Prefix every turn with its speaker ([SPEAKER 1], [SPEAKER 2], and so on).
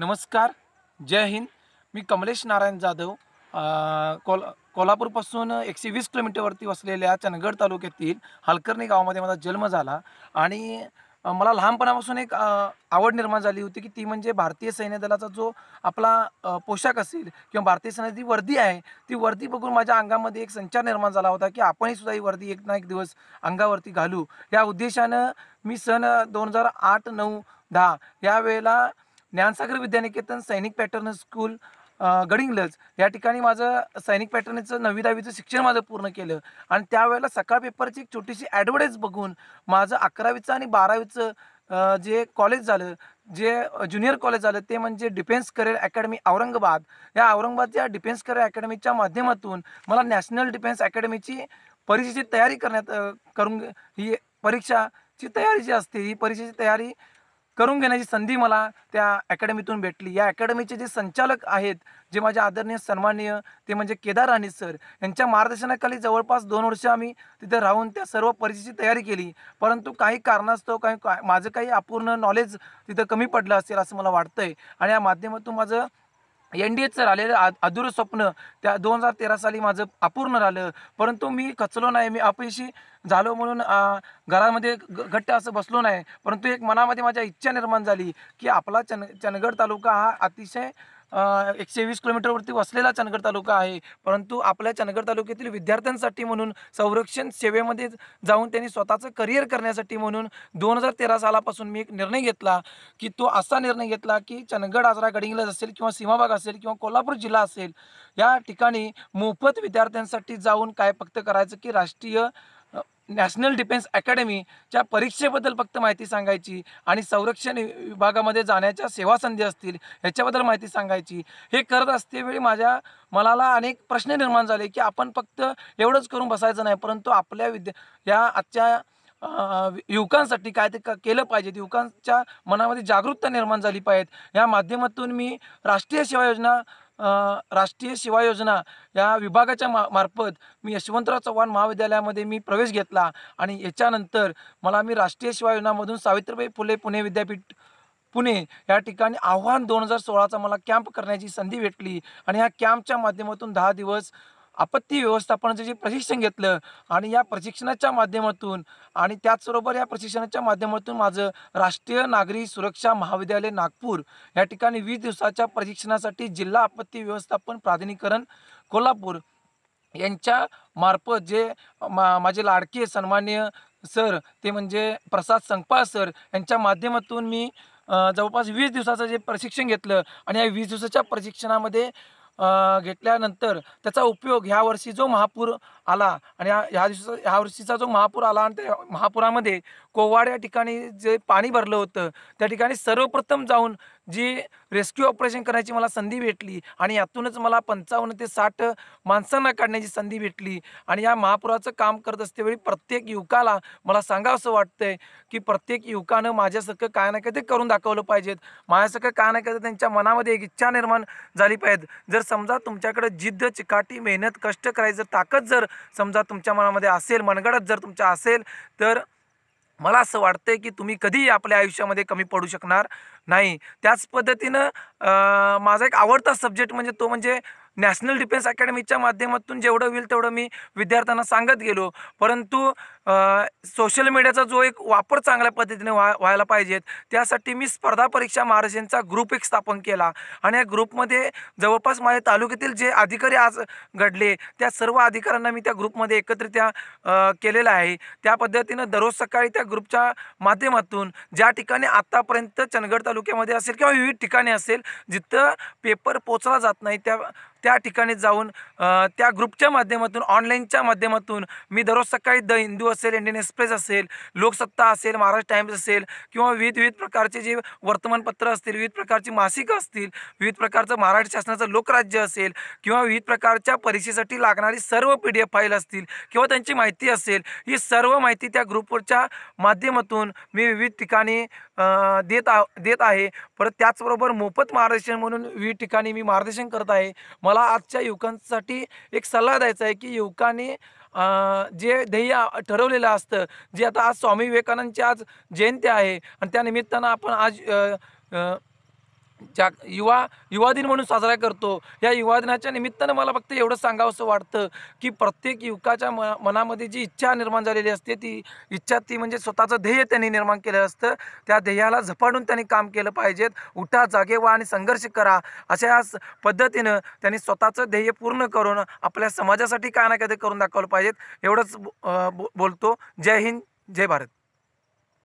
[SPEAKER 1] नमस्कार जय हिंद मी कमलेश नारायण जाधव कोल कोल्हापूरपासून एकशे वीस किलोमीटरवरती वसलेल्या चनगड तालुक्यातील हलकर्णी गावामध्ये माझा जन्म झाला आणि मला लहानपणापासून एक आवड निर्माण झाली होती की ती म्हणजे भारतीय सैन्यदलाचा जो आपला पोशाख असेल किंवा भारतीय सैन्याची वर्दी आहे ती वर्दी बघून माझ्या अंगामध्ये एक संचार निर्माण झाला होता की आपणही सुद्धा ही वर्दी एक ना एक दिवस अंगावरती घालू या उद्देशानं मी सन दोन हजार आठ नऊ दहा यावेळेला ज्ञानसागर विद्यानिकेतन सैनिक पॅटर्न स्कूल गडिंगलज या ठिकाणी माझं सैनिक पॅटर्नचं नववी दहावीचं शिक्षण माझं पूर्ण केलं आणि त्यावेळेला सकाळ पेपरची एक छोटीशी ॲडव्हर्टाईज बघून माझं अकरावीचं आणि बारावीचं जे कॉलेज झालं जे ज्युनियर कॉलेज झालं ते म्हणजे डिफेन्स करिअर अकॅडमी औरंगाबाद या औरंगाबादच्या डिफेन्स करिअर अकॅडमीच्या माध्यमातून मला नॅशनल डिफेन्स अकॅडमीची परीक्षेची तयारी करण्यात करून ही परीक्षाची तयारी जी असते ही परीक्षेची तयारी करून घेण्याची संधी मला त्या अकॅडमीतून भेटली या अकॅडमीचे जे संचालक आहेत जे माझे आदरणीय सन्माननीय ते म्हणजे केदार राणे सर यांच्या मार्गदर्शनाखाली जवळपास दोन वर्ष आम्ही तिथे राहून त्या सर्व परीक्षेची तयारी केली परंतु काही कारणास्तव काही माझं काही अपूर्ण नॉलेज तिथं कमी पडलं असेल असं मला वाटतंय आणि या माध्यमातून माझं एन डी एचं राहिलेलं अधुरं स्वप्न त्या दोन हजार तेरा साली माझं अपूर्ण राहिलं परंतु मी खचलो नाही मी अपयशी झालो म्हणून घरामध्ये घट्ट असं बसलो नाही परंतु एक मनामध्ये माझ्या इच्छा निर्माण झाली की आपला चन चनगड तालुका हा अतिशय एकशे वीस किलोमीटरवरती वसलेला चंदगड तालुका आहे परंतु आपल्या चंदगड तालुक्यातील विद्यार्थ्यांसाठी म्हणून संरक्षण सेवेमध्ये जाऊन त्यांनी स्वतःचं करिअर करण्यासाठी म्हणून दोन हजार तेरा सालापासून मी एक निर्णय घेतला की तो असा निर्णय घेतला की चंदगड आजरा गडिंगलज असेल किंवा सीमाभाग असेल किंवा कोल्हापूर जिल्हा असेल या ठिकाणी मोफत विद्यार्थ्यांसाठी जाऊन काय फक्त करायचं की राष्ट्रीय नॅशनल डिफेन्स अकॅडमीच्या परीक्षेबद्दल फक्त माहिती सांगायची आणि संरक्षण विभागामध्ये जाण्याच्या सेवा संधी असतील ह्याच्याबद्दल माहिती सांगायची हे करत असतेवेळी माझ्या मनाला अनेक प्रश्न निर्माण झाले की आपण फक्त एवढंच करून बसायचं नाही परंतु आपल्या विद्या या आजच्या युवकांसाठी काय ते केलं पाहिजे युवकांच्या मनामध्ये जागरूकता निर्माण झाली पाहिजे या माध्यमातून मी राष्ट्रीय सेवा योजना राष्ट्रीय सेवा योजना या विभागाच्या मा मार्फत मी यशवंतराव चव्हाण महाविद्यालयामध्ये मी प्रवेश घेतला आणि याच्यानंतर मला मी राष्ट्रीय सेवा योजनामधून सावित्रीबाई फुले पुणे विद्यापीठ पुणे या ठिकाणी आव्हान दोन हजार सोळाचा मला कॅम्प करण्याची संधी भेटली आणि ह्या कॅम्पच्या माध्यमातून दहा दिवस आपत्ती व्यवस्थापनाचं जे प्रशिक्षण घेतलं आणि या प्रशिक्षणाच्या माध्यमातून आणि त्याचबरोबर या प्रशिक्षणाच्या माध्यमातून माझं राष्ट्रीय नागरी सुरक्षा महाविद्यालय नागपूर या ठिकाणी वीस दिवसाच्या प्रशिक्षणासाठी जिल्हा आपत्ती व्यवस्थापन प्राधिकरण कोल्हापूर यांच्या मार्फत जे मा माझे लाडके सन्मान्य सर ते म्हणजे प्रसाद संपा सर यांच्या माध्यमातून मी जवळपास वीस दिवसाचं जे प्रशिक्षण घेतलं आणि या वीस दिवसाच्या प्रशिक्षणामध्ये घेतल्यानंतर त्याचा उपयोग ह्या वर्षी जो महापूर आला आणि ह्या दिवशी ह्या वर्षीचा जो महापूर आला आणि त्या महापुरामध्ये कोवाड या ठिकाणी जे पाणी भरलं होतं त्या ठिकाणी सर्वप्रथम जाऊन जी रेस्क्यू ऑपरेशन करायची मला संधी भेटली आणि यातूनच मला पंचावन्न ते साठ माणसांना काढण्याची संधी भेटली आणि या महापुराचं काम करत असतेवेळी प्रत्येक युवकाला मला असं वाटतंय की प्रत्येक युवकानं माझ्यासारखं काय ना काय ते करून दाखवलं पाहिजेत माझ्यासारखं काय नाही काय त्यांच्या मनामध्ये एक इच्छा निर्माण झाली पाहिजे जर समजा तुमच्याकडे जिद्द चिकाटी मेहनत कष्ट करायचं जर ताकद जर समजा तुमच्या मनामध्ये असेल मनगडत जर तुमच्या असेल तर मला असं वाटतंय की तुम्ही कधीही आपल्या आयुष्यामध्ये कमी पडू शकणार नाही त्याच पद्धतीनं माझा एक आवडता सब्जेक्ट म्हणजे तो म्हणजे नॅशनल डिफेन्स अकॅडमीच्या माध्यमातून जेवढं होईल तेवढं मी विद्यार्थ्यांना सांगत गेलो परंतु सोशल मीडियाचा जो एक वापर चांगल्या पद्धतीने व्हा व्हायला पाहिजेत त्यासाठी मी स्पर्धा परीक्षा महाराजांचा ग्रुप एक स्थापन केला आणि या ग्रुपमध्ये जवळपास माझ्या तालुक्यातील जे अधिकारी आज घडले त्या सर्व अधिकाऱ्यांना मी त्या ग्रुपमध्ये एकत्रित्या केलेलं आहे त्या पद्धतीनं दररोज सकाळी त्या ग्रुपच्या माध्यमातून ज्या ठिकाणी आत्तापर्यंत चंदगड तालुक्यामध्ये असेल किंवा विविध ठिकाणी असेल जिथं पेपर पोचला जात नाही त्या त्या ठिकाणी जाऊन त्या ग्रुपच्या माध्यमातून ऑनलाईनच्या माध्यमातून मी दररोज सकाळी द हिंदू असेल इंडियन एक्सप्रेस असेल लोकसत्ता असेल महाराष्ट्र टाइम्स असेल किंवा विविध विविध प्रकारचे जे वर्तमानपत्र असतील विविध प्रकारची मासिकं असतील विविध प्रकारचं महाराष्ट्र शासनाचं लोकराज्य असेल किंवा विविध प्रकारच्या परीक्षेसाठी लागणारी सर्व पी डी एफ फाईल असतील किंवा त्यांची माहिती असेल ही सर्व माहिती त्या ग्रुपवरच्या माध्यमातून मी विविध ठिकाणी देत आ देत आहे परत त्याचबरोबर मोफत मार्गदर्शन म्हणून विविध ठिकाणी मी मार्गदर्शन करत आहे मला आजच्या युवकांसाठी एक सल्ला द्यायचा आहे की युवकांनी जे ध्येय ठरवलेलं असतं जे आता आज स्वामी विवेकानंदची आज जयंती आहे आणि त्यानिमित्तानं आपण आज ज्या युवा युवा दिन म्हणून साजरा करतो या युवा दिनाच्या निमित्तानं मला फक्त एवढं असं वाटतं की प्रत्येक युवकाच्या म मनामध्ये जी इच्छा निर्माण झालेली असते ती इच्छा ती म्हणजे स्वतःचं ध्येय त्यांनी निर्माण केलं असतं त्या ध्येयाला झपाडून त्यांनी काम केलं पाहिजेत उठा जागे व्हा आणि संघर्ष करा अशा पद्धतीनं त्यांनी स्वतःचं ध्येय पूर्ण करून आपल्या समाजासाठी काय ना काहीतरी करून दाखवलं पाहिजेत एवढंच बो बोलतो जय हिंद जय भारत